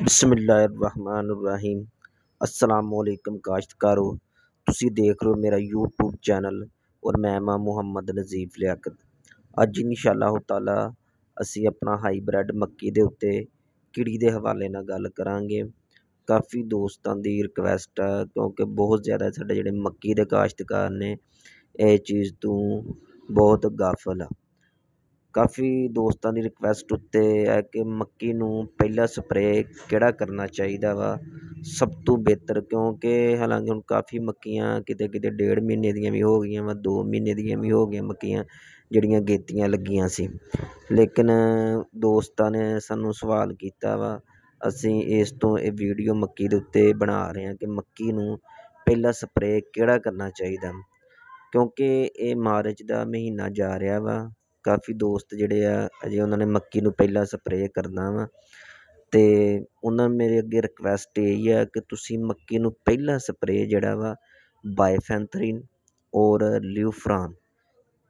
बसमिलीम असलकम काश्तकारो तीस देख रहे हो मेरा यूट्यूब चैनल और मैं माँ मुहम्मद नजीफ लियाकत अज इन शाह तला असी अपना हाईब्रैड मक्की किड़ी के हवाले न गल करा काफ़ी दोस्तों की रिक्वेस्ट है क्योंकि बहुत ज़्यादा साढ़े जे मक्की काश्तकार ने यह चीज़ तो बहुत गाफल आ ਕਾਫੀ ਦੋਸਤਾਂ ਦੀ ਰਿਕੁਐਸਟ ਉੱਤੇ ਹੈ ਕਿ ਮੱਕੀ ਨੂੰ ਪਹਿਲਾ ਸਪਰੇ ਕਿਹੜਾ ਕਰਨਾ ਚਾਹੀਦਾ ਵਾ ਸਭ ਤੋਂ ਬਿਹਤਰ ਕਿਉਂਕਿ ਹਾਲਾਂਕਿ ਹੁਣ ਕਾਫੀ ਮੱਕੀਆਂ ਕਿਤੇ ਕਿਤੇ ਡੇਢ ਮਹੀਨੇ ਦੀਆਂ ਵੀ ਹੋ ਗਈਆਂ ਵਾ 2 ਮਹੀਨੇ ਦੀਆਂ ਵੀ ਹੋ ਗਈਆਂ ਮੱਕੀਆਂ ਜਿਹੜੀਆਂ ਗੇਤੀਆਂ ਲੱਗੀਆਂ ਸੀ ਲੇਕਿਨ ਦੋਸਤਾਂ ਨੇ ਸਾਨੂੰ ਸਵਾਲ ਕੀਤਾ ਵਾ ਅਸੀਂ ਇਸ ਤੋਂ ਇਹ ਵੀਡੀਓ ਮੱਕੀ ਦੇ ਉੱਤੇ ਬਣਾ ਰਹੇ ਹਾਂ ਕਿ ਮੱਕੀ ਨੂੰ ਪਹਿਲਾ ਸਪਰੇ ਕਿਹੜਾ ਕਰਨਾ ਚਾਹੀਦਾ ਕਿਉਂਕਿ ਇਹ ਮਾਰਚ ਦਾ ਮਹੀਨਾ ਜਾ ਰਿਹਾ ਵਾ ਕਾਫੀ ਦੋਸਤ ਜਿਹੜੇ ਆ ਅਜੇ ਉਹਨਾਂ ਨੇ ਮੱਕੀ ਨੂੰ ਪਹਿਲਾਂ ਸਪਰੇਅ ਕਰਨਾ ਵਾ ਤੇ ਉਹਨਾਂ ਮੇਰੇ ਅੱਗੇ ਰਿਕੁਐਸਟ ਇਹੀ ਆ ਕਿ ਤੁਸੀਂ ਮੱਕੀ ਨੂੰ ਪਹਿਲਾਂ ਸਪਰੇਅ ਜਿਹੜਾ ਵਾ ਬਾਇਫੈਂਥਰੀਨ ਔਰ ਲਿਊਫਰਾਨ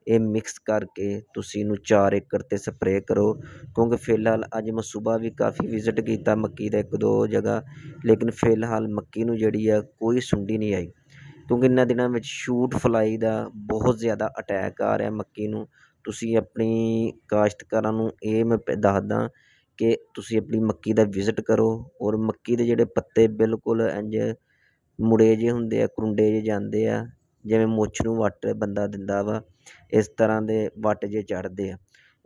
ਇਹ ਮਿਕਸ ਕਰਕੇ ਤੁਸੀਂ ਇਹਨੂੰ 4 ਏਕੜ 'ਤੇ ਸਪਰੇਅ ਕਰੋ ਕਿਉਂਕਿ ਫਿਲਹਾਲ ਅੱਜ ਮੈਂ ਸਵੇਰ ਵੀ ਕਾਫੀ ਵਿਜ਼ਿਟ ਕੀਤਾ ਮੱਕੀ ਦਾ ਇੱਕ ਦੋ ਜਗ੍ਹਾ ਲੇਕਿਨ ਫਿਲਹਾਲ ਮੱਕੀ ਨੂੰ ਜਿਹੜੀ ਆ ਕੋਈ ਸੁੰਡੀ ਨਹੀਂ ਆਈ ਕਿਉਂਕਿ ਇਹਨਾਂ ਦਿਨਾਂ ਵਿੱਚ ਸ਼ੂਟ ਫਲਾਈ ਦਾ ਬਹੁਤ ਜ਼ਿਆਦਾ ਅਟੈਕ ਆ ਰਿਹਾ ਮੱਕੀ ਨੂੰ ਤੁਸੀਂ ਆਪਣੀ ਕਾਸ਼ਤਕਾਰਾਂ ਨੂੰ ਇਹ ਮੈਂ ਦੱਸਦਾ ਕਿ ਤੁਸੀਂ ਆਪਣੀ ਮੱਕੀ ਦਾ ਵਿਜ਼ਿਟ ਕਰੋ ਔਰ ਮੱਕੀ ਦੇ ਜਿਹੜੇ ਪੱਤੇ ਬਿਲਕੁਲ ਇੰਜ ਮੁੜੇ ਜੇ ਹੁੰਦੇ ਆ ਕੁਰੁੰਡੇ ਜੇ ਜਾਂਦੇ ਆ ਜਿਵੇਂ ਮੁੱਛ ਨੂੰ ਵਟ ਬੰਦਾ ਦਿੰਦਾ ਵਾ ਇਸ ਤਰ੍ਹਾਂ ਦੇ ਵਟ ਜੇ ਚੜਦੇ ਆ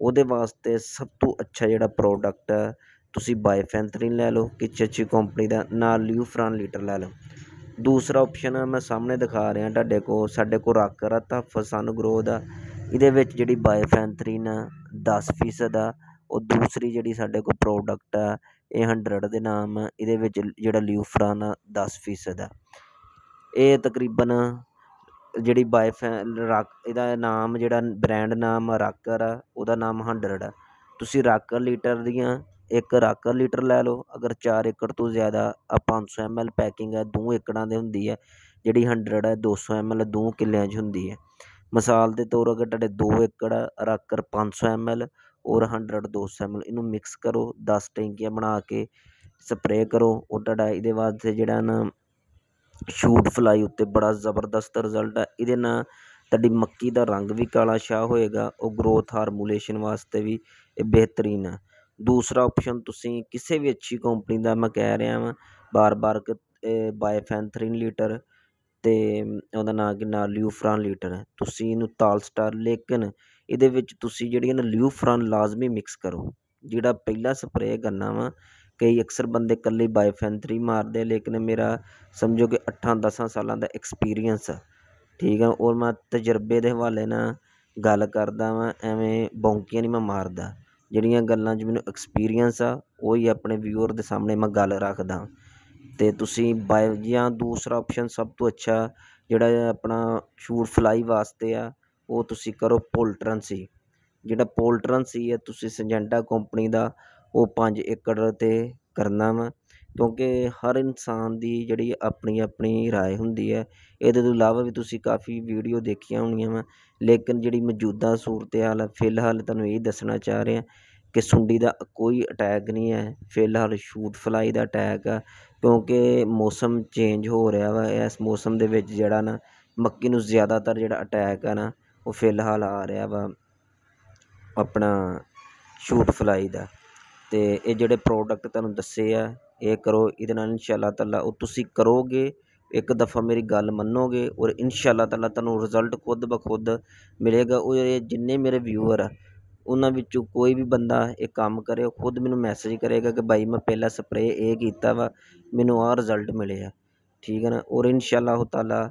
ਉਹਦੇ ਵਾਸਤੇ ਸਭ ਤੋਂ ਅੱਛਾ ਜਿਹੜਾ ਪ੍ਰੋਡਕਟ ਆ ਤੁਸੀਂ ਬਾਇਫੈਂਥਰੀਨ ਲੈ ਲਓ ਕਿ ਚੱਚੀ ਕੰਪਨੀ ਦਾ ਨਾਲ ਲਿਊਫਰਨ ਲੀਟਰ ਲੈ ਲਓ ਦੂਸਰਾ ਆਪਸ਼ਨ ਮੈਂ ਸਾਹਮਣੇ ਦਿਖਾ ਰਿਹਾ ਤੁਹਾਡੇ ਕੋ ਸਾਡੇ ਕੋ ਰੱਖ ਰਤਾ ਤਾਂ ਫਸਨ ਗਰੋ ਦਾ ਇਹਦੇ ਵਿੱਚ ਜਿਹੜੀ ਬਾਇਓਫੈਂਥ੍ਰੀਨ 10% ਦਾ ਫੀਸਦ ਆ ਉਹ ਦੂਸਰੀ ਜਿਹੜੀ ਸਾਡੇ ਕੋਲ ਪ੍ਰੋਡਕਟ ਆ ਇਹ 100 ਦੇ ਨਾਮ ਇਹਦੇ ਵਿੱਚ ਜਿਹੜਾ ਲਿਊਫਰਾਨ 10% ਦਾ ਫੀਸਦ ਆ ਇਹ ਤਕਰੀਬਨ ਜਿਹੜੀ ਬਾਇਫੈਂ ਰੱਕ ਇਹਦਾ ਨਾਮ ਜਿਹੜਾ ਬ੍ਰਾਂਡ ਨਾਮ ਰਾਕਰ ਆ ਉਹਦਾ ਨਾਮ 100 ਆ ਤੁਸੀਂ ਰਾਕਰ ਲੀਟਰ ਦੀਆਂ ਇੱਕ ਰਾਕਰ ਲੀਟਰ ਲੈ ਲਓ ਅਗਰ 4 ਏਕੜ ਤੋਂ ਜ਼ਿਆਦਾ ਆ 500 ml ਪੈਕਿੰਗ ਆ ਦੋ ਏਕੜਾਂ ਦੇ ਹੁੰਦੀ ਹੈ ਜਿਹੜੀ 100 ਹੈ 200 ml ਦੋ ਕਿੱਲਿਆਂ 'ਚ ਹੁੰਦੀ ਹੈ ਮਿਸਾਲ ਦੇ ਤੌਰ ਅਗਰ ਤੁਹਾਡੇ 2 ਏਕੜ ਰਾਕਰ 500 ml ਔਰ 100 200 ml ਇਹਨੂੰ ਮਿਕਸ ਕਰੋ 10 ਟੈਂਕੀਆਂ ਬਣਾ ਕੇ ਸਪਰੇਅ ਕਰੋ ਉਹ ਤੁਹਾਡਾ ਇਹਦੇ ਵਾਸਤੇ ਜਿਹੜਾ ਨਾ ਸ਼ੂਟ ਫਲਾਈ ਉੱਤੇ ਬੜਾ ਜ਼ਬਰਦਸਤ ਰਿਜ਼ਲਟ ਹੈ ਇਹਦੇ ਨਾਲ ਤੁਹਾਡੀ ਮੱਕੀ ਦਾ ਰੰਗ ਵੀ ਕਾਲਾ ਸ਼ਾਹ ਹੋਏਗਾ ਉਹ ਗਰੋਥ ਹਾਰਮੂਲੇਸ਼ਨ ਵਾਸਤੇ ਵੀ ਇਹ ਬਿਹਤਰੀਨ ਹੈ ਦੂਸਰਾ ਆਪਸ਼ਨ ਤੁਸੀਂ ਕਿਸੇ ਵੀ ਅੱਛੀ ਕੰਪਨੀ ਦਾ ਮੈਂ ਕਹਿ ਰਿਹਾ ਵਾਂ ਬਾਰ-ਬਾਰ ਬਾਇਫੈਨ 3 ਲੀਟਰ ਤੇ ਉਹਦਾ ਨਾਮ ਕੀ ਨਾਲ ਲਿਊਫਰਨ ਲੀਟਰ ਹੈ ਤੁਸੀਂ ਇਹਨੂੰ ਤਾਲ ਸਟਾਰ ਲੇਕਿਨ ਇਹਦੇ ਵਿੱਚ ਤੁਸੀਂ ਜਿਹੜੀ ਨਾ ਲਿਊਫਰਨ ਲਾਜ਼ਮੀ ਮਿਕਸ ਕਰੋ ਜਿਹੜਾ ਪਹਿਲਾ ਸਪਰੇਅ ਕਰਨਾ ਵਾ ਕਈ ਅਕਸਰ ਬੰਦੇ ਇਕੱਲੇ ਬਾਇਫੈਂਥਰੀ ਮਾਰਦੇ ਲੇਕਿਨ ਮੇਰਾ ਸਮਝੋ ਕਿ 8-10 ਸਾਲਾਂ ਦਾ ਐਕਸਪੀਰੀਅੰਸ ਠੀਕ ਆ ਔਰ ਮੈਂ ਤਜਰਬੇ ਦੇ ਹਵਾਲੇ ਨਾਲ ਗੱਲ ਕਰਦਾ ਵਾਂ ਐਵੇਂ ਬੌਂਕੀਆਂ ਨਹੀਂ ਮੈਂ ਮਾਰਦਾ ਜਿਹੜੀਆਂ ਗੱਲਾਂ 'ਚ ਮੈਨੂੰ ਐਕਸਪੀਰੀਅੰਸ ਆ ਉਹ ਹੀ ਆਪਣੇ ਵਿਊਅਰ ਦੇ ਸਾਹਮਣੇ ਮੈਂ ਗੱਲ ਰੱਖਦਾ ਤੇ ਤੁਸੀਂ ਬਾਏ ਜਾਂ ਦੂਸਰਾ ਆਪਸ਼ਨ ਸਭ ਤੋਂ ਅੱਛਾ ਜਿਹੜਾ ਆਪਣਾ ਸ਼ੂਟ ਫਲਾਈ ਵਾਸਤੇ ਆ ਉਹ ਤੁਸੀਂ ਕਰੋ ਪੋਲਟਰਨ ਸੀ ਜਿਹੜਾ ਪੋਲਟਰਨ ਸੀ ਹੈ ਤੁਸੀਂ ਸਜੈਂਟਾ ਕੰਪਨੀ ਦਾ ਉਹ 5 ਏਕੜ 'ਤੇ ਕਰਨਾ ਵਾ ਕਿਉਂਕਿ ਹਰ ਇਨਸਾਨ ਦੀ ਜਿਹੜੀ ਆਪਣੀ ਆਪਣੀ ਰਾਏ ਹੁੰਦੀ ਹੈ ਇਹਦੇ ਤੋਂ ਇਲਾਵਾ ਵੀ ਤੁਸੀਂ ਕਾਫੀ ਵੀਡੀਓ ਦੇਖੀਆਂ ਹੋਣੀਆਂ ਵਾ ਲੇਕਿਨ ਜਿਹੜੀ ਮੌਜੂਦਾ ਸੂਰਤ ਹਾਲ ਫਿਲਹਾਲ ਤੁਹਾਨੂੰ ਇਹ ਦੱਸਣਾ ਚਾਹ ਰਿਹਾ ਕਿ ਸੁੰਡੀ ਦਾ ਕੋਈ ਅਟੈਕ ਨਹੀਂ ਹੈ ਫਿਲਹਾਲ ਸ਼ੂਟ ਫਲਾਈ ਦਾ ਅਟੈਕ ਆ ਕਿਉਂਕਿ ਮੌਸਮ ਚੇਂਜ ਹੋ ਰਿਹਾ ਵਾ ਇਸ ਮੌਸਮ ਦੇ ਵਿੱਚ ਜਿਹੜਾ ਨਾ ਮੱਕੀ ਨੂੰ ਜ਼ਿਆਦਾਤਰ ਜਿਹੜਾ ਅਟੈਕ ਆ ਨਾ ਉਹ ਫਿਲਹਾਲ ਆ ਰਿਹਾ ਵਾ ਆਪਣਾ ਸ਼ੂਟ ਫਲਾਈ ਦਾ ਤੇ ਇਹ ਜਿਹੜੇ ਪ੍ਰੋਡਕਟ ਤੁਹਾਨੂੰ ਦੱਸੇ ਆ ਇਹ ਕਰੋ ਇਹਦੇ ਨਾਲ ਇਨਸ਼ਾ ਅੱਲਾਹ ਤਾਲਾ ਉਹ ਤੁਸੀਂ ਕਰੋਗੇ ਇੱਕ ਦਫਾ ਮੇਰੀ ਗੱਲ ਮੰਨੋਗੇ ਔਰ ਇਨਸ਼ਾ ਅੱਲਾਹ ਤਾਲਾ ਤੁਹਾਨੂੰ ਰਿਜ਼ਲਟ ਖੁਦ ਬਖੁਦ ਮਿਲੇਗਾ ਉਹ ਜਿੰਨੇ ਮੇਰੇ ਵਿਊਅਰ ਆ ਉਹਨਾਂ ਵਿੱਚੋਂ ਕੋਈ ਵੀ ਬੰਦਾ ਇਹ ਕੰਮ ਕਰੇ ਖੁਦ ਮੈਨੂੰ ਮੈਸੇਜ ਕਰੇਗਾ ਕਿ ਬਾਈ ਮੈਂ ਪਹਿਲਾ ਸਪਰੇਅ ਇਹ ਕੀਤਾ ਵਾ ਮੈਨੂੰ ਆਹ ਰਿਜ਼ਲਟ ਮਿਲਿਆ ਠੀਕ ਹੈ ਨਾ ਔਰ ਇਨਸ਼ਾਅੱਲਾਹੁ ਤਾਲਾ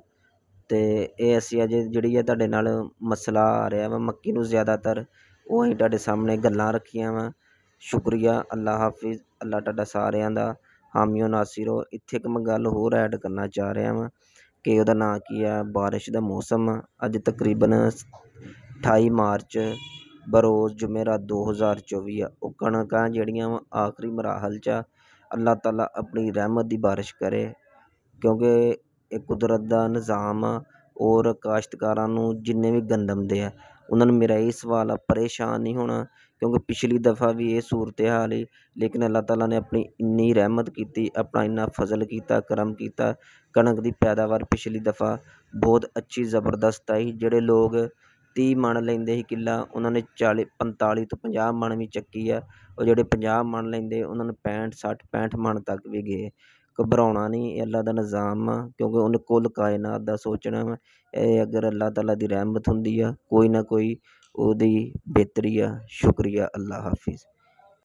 ਤੇ ਇਹ ਅਸੀਂ ਅਜੇ ਜਿਹੜੀ ਹੈ ਤੁਹਾਡੇ ਨਾਲ ਮਸਲਾ ਆ ਰਿਹਾ ਵਾ ਮੱਕੀ ਨੂੰ ਜ਼ਿਆਦਾਤਰ ਉਹ ਅਸੀਂ ਤੁਹਾਡੇ ਸਾਹਮਣੇ ਗੱਲਾਂ ਰੱਖੀਆਂ ਵਾ ਸ਼ੁਕਰੀਆ ਅੱਲਾ ਹਾਫਿਜ਼ ਅੱਲਾ ਤੁਹਾਡਾ ਸਾਰਿਆਂ ਦਾ ਹਾਮੀਓ ਨਾਸਿਰੋ ਇੱਥੇ ਇੱਕ ਮੈਂ ਗੱਲ ਹੋਰ ਐਡ ਕਰਨਾ ਚਾਹ ਰਿਹਾ ਵਾਂ ਕਿ ਉਹਦਾ ਨਾਂ ਕੀ ਹੈ ਬਾਰਿਸ਼ ਦਾ ਮੌਸਮ ਅੱਜ ਤਕਰੀਬਨ 28 ਮਾਰਚ ਬਰੋਜ਼ ਜੋ ਮੇਰਾ 2024 ਆ ਉਹ ਕਣਕਾਂ ਜਿਹੜੀਆਂ ਵਾ ਆਖਰੀ ਮਰਾਹਲ 'ਚ ਆ ਤਾਲਾ ਆਪਣੀ ਰਹਿਮਤ ਦੀ ਬਾਰਿਸ਼ ਕਰੇ ਕਿਉਂਕਿ ਇਹ ਕੁਦਰਤ ਦਾ ਨਿਜ਼ਾਮ ਆ ਔਰ ਕਾਸ਼ਤਕਾਰਾਂ ਨੂੰ ਜਿੰਨੇ ਵੀ ਗੰਦਮ ਦੇ ਆ ਉਹਨਾਂ ਨੂੰ ਮੇਰਾ ਇਹ ਸਵਾਲ ਆ ਪਰੇਸ਼ਾਨ ਨਹੀਂ ਹੋਣਾ ਕਿਉਂਕਿ ਪਿਛਲੀ ਦਫਾ ਵੀ ਇਹ ਸੂਰਤ ਹਾਲ ਹੀ ਲੇਕਿਨ ਅੱਲਾਹ ਤਾਲਾ ਨੇ ਆਪਣੀ ਇੰਨੀ ਰਹਿਮਤ ਕੀਤੀ ਆਪਣਾ ਇੰਨਾ ਫਜ਼ਲ ਕੀਤਾ ਕਰਮ ਕੀਤਾ ਕਣਕ ਦੀ ਪੈਦਾਵਾਰ ਪਿਛਲੀ ਦਫਾ ਬਹੁਤ ਅੱਛੀ ਜ਼ਬਰਦਸਤ ਆਈ ਜਿਹੜੇ ਲੋਕ ਤੀਹ ਮਣ ਲੈਂਦੇ ਸੀ ਕਿੱਲਾ ਉਹਨਾਂ ਨੇ ਚਾਲੀ ਪੰਤਾਲੀ ਤੋਂ ਪੰਜਾਹ ਮਣ ਵੀ ਚੱਕੀ ਆ ਉਹ ਜਿਹੜੇ ਪੰਜਾਹ ਮਣ ਲੈਂਦੇ ਉਹਨਾਂ ਨੂੰ ਪੈਂਹਠ ਸੱਠ ਪੈਂਹਠ ਮਣ ਤੱਕ ਵੀ ਗਏ ਘਬਰਾਉਣਾ ਨਹੀਂ ਇਹ ਅੱਲਾ ਦਾ ਨਿਜ਼ਾਮ ਆ ਕਿਉਂਕਿ ਉਹਨੇ ਕੁੱਲ ਕਾਇਨਾਤ ਦਾ ਸੋਚਣਾ ਵਾ ਇਹ ਅਗਰ ਅੱਲਾ ਤਾਲਾ ਦੀ ਰਹਿਮਤ ਹੁੰਦੀ ਆ ਕੋਈ ਨਾ ਕੋਈ ਉਹਦੀ ਬਿਹਤਰੀ ਆ ਸ਼ੁਕਰੀਆ ਅੱਲਾ ਹਾਫਿਜ਼